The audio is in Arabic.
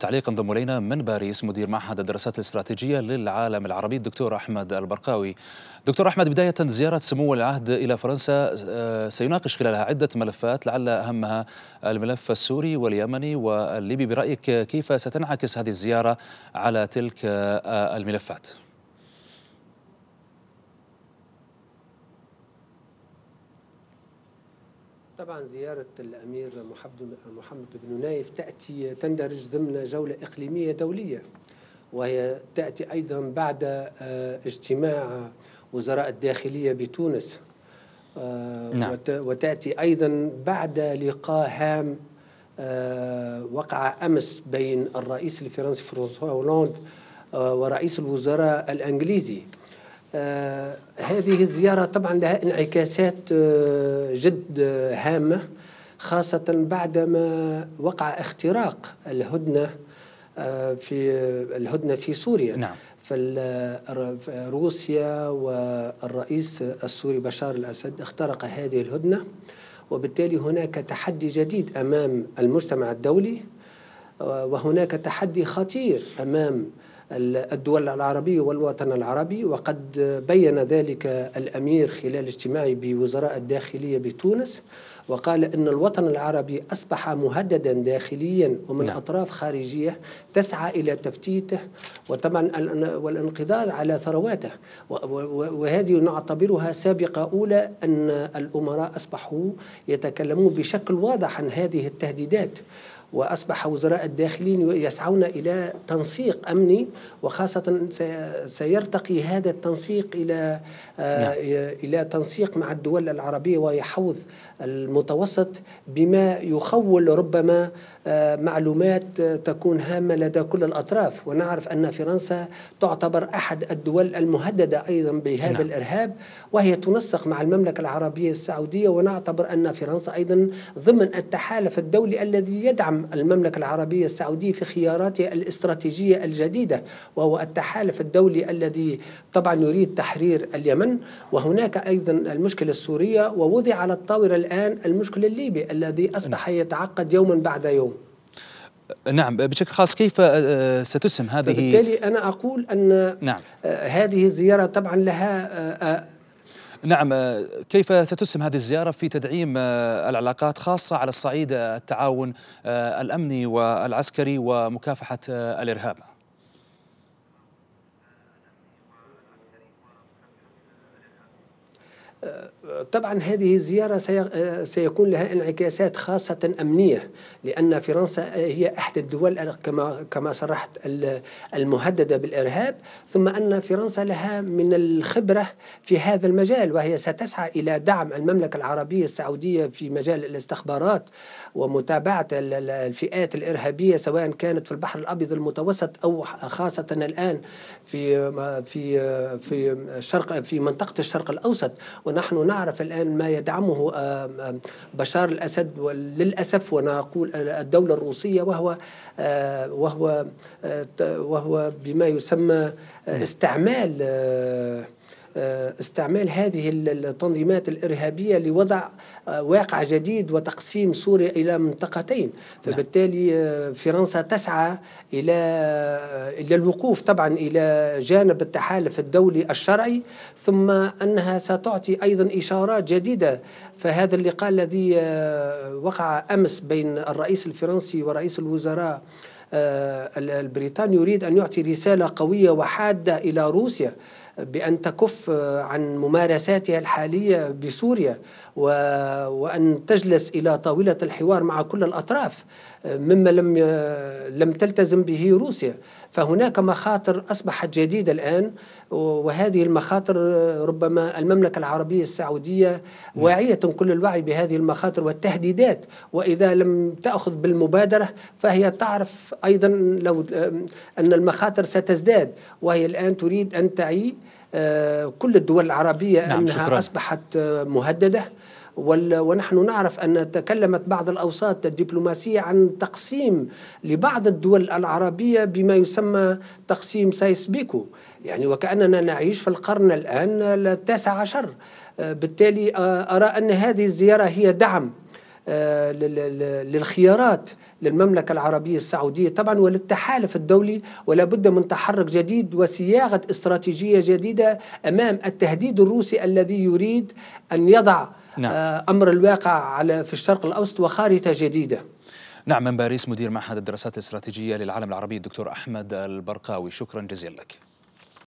تعليق انضم الينا من باريس مدير معهد الدراسات الاستراتيجيه للعالم العربي الدكتور احمد البرقاوي. دكتور احمد بدايه زياره سمو العهد الى فرنسا آه، سيناقش خلالها عده ملفات لعل اهمها الملف السوري واليمني والليبي برايك كيف ستنعكس هذه الزياره على تلك آه، الملفات؟ طبعا زيارة الأمير محمد بن نايف تأتي تندرج ضمن جولة إقليمية دولية وهي تأتي أيضا بعد آه، اجتماع وزراء الداخلية بتونس آه، نعم. وتأتي أيضا بعد لقاء هام آه، وقع أمس بين الرئيس الفرنسي فرانسوا هولاند ورئيس الوزراء الإنجليزي آه، هذه الزيارة طبعا لها انعكاسات آه، جد آه، هامة خاصة بعدما وقع اختراق الهدنة في الهدنة في سوريا نعم. فروسيا والرئيس السوري بشار الأسد اخترق هذه الهدنة وبالتالي هناك تحدي جديد أمام المجتمع الدولي وهناك تحدي خطير أمام الدول العربية والوطن العربي وقد بين ذلك الأمير خلال اجتماعي بوزراء الداخلية بتونس وقال أن الوطن العربي أصبح مهددا داخليا ومن نعم. أطراف خارجية تسعى إلى تفتيته وطبعا والانقضاض على ثرواته وهذه نعتبرها سابقة أولى أن الأمراء أصبحوا يتكلمون بشكل واضح عن هذه التهديدات وأصبح وزراء الداخلين يسعون إلى تنسيق أمني وخاصة سيرتقي هذا التنسيق إلى آه، نعم. إلى تنسيق مع الدول العربية ويحوذ المتوسط بما يخول ربما آه، معلومات تكون هامة لدى كل الأطراف ونعرف أن فرنسا تعتبر أحد الدول المهددة أيضا بهذا نعم. الإرهاب وهي تنسق مع المملكة العربية السعودية ونعتبر أن فرنسا أيضا ضمن التحالف الدولي الذي يدعم المملكة العربية السعودية في خياراتها الاستراتيجية الجديدة وهو التحالف الدولي الذي طبعا يريد تحرير اليمن وهناك أيضا المشكلة السورية ووضع على الطاولة الآن المشكلة الليبي الذي أصبح نعم. يتعقد يوما بعد يوم نعم بشكل خاص كيف آه، آه، ستسهم هذه بالتالي أنا أقول أن نعم. آه، هذه الزيارة طبعا لها نعم آه، كيف ستسهم هذه الزيارة في تدعيم آه، العلاقات خاصة على الصعيد التعاون آه، الأمني والعسكري ومكافحة الإرهاب؟ طبعا هذه الزيارة سيكون لها انعكاسات خاصة أمنية لأن فرنسا هي أحد الدول كما كما صرحت المهددة بالإرهاب ثم أن فرنسا لها من الخبرة في هذا المجال وهي ستسعى إلى دعم المملكة العربية السعودية في مجال الاستخبارات ومتابعة الفئات الإرهابية سواء كانت في البحر الأبيض المتوسط أو خاصة الآن في في في الشرق في منطقة الشرق الأوسط ونحن نعرف الآن ما يدعمه بشار الأسد وللأسف ونقول الدولة الروسية وهو آه، وهو آه، وهو بما يسمى آه، استعمال آه، استعمال هذه التنظيمات الإرهابية لوضع آه، واقع جديد وتقسيم سوريا إلى منطقتين نعم. فبالتالي آه، فرنسا تسعى إلى إلى الوقوف طبعا إلى جانب التحالف الدولي الشرعي ثم أنها ستعطي أيضا إشارات جديدة فهذا اللقاء الذي وقع أمس بين الرئيس الفرنسي ورئيس الوزراء البريطاني يريد أن يعطي رسالة قوية وحادة إلى روسيا بأن تكف عن ممارساتها الحالية بسوريا وأن تجلس إلى طاولة الحوار مع كل الأطراف مما لم لم تلتزم به روسيا فهناك مخاطر أصبحت جديدة الآن وهذه المخاطر ربما المملكة العربية السعودية نعم. واعية كل الوعي بهذه المخاطر والتهديدات وإذا لم تأخذ بالمبادرة فهي تعرف أيضا لو أن المخاطر ستزداد وهي الآن تريد أن تعي آه، كل الدول العربية نعم أنها شكرا. أصبحت آه، مهددة ونحن نعرف أن تكلمت بعض الأوساط الدبلوماسية عن تقسيم لبعض الدول العربية بما يسمى تقسيم سايس بيكو يعني وكأننا نعيش في القرن الآن التاسع عشر آه، بالتالي أرى أن هذه الزيارة هي دعم آه، للخيارات للمملكة العربية السعودية طبعا وللتحالف الدولي ولا بد من تحرك جديد وصياغة استراتيجية جديدة أمام التهديد الروسي الذي يريد أن يضع نعم. آه، أمر الواقع على في الشرق الأوسط وخارطة جديدة نعم من باريس مدير معهد الدراسات الاستراتيجية للعالم العربي الدكتور أحمد البرقاوي شكرا جزيلا لك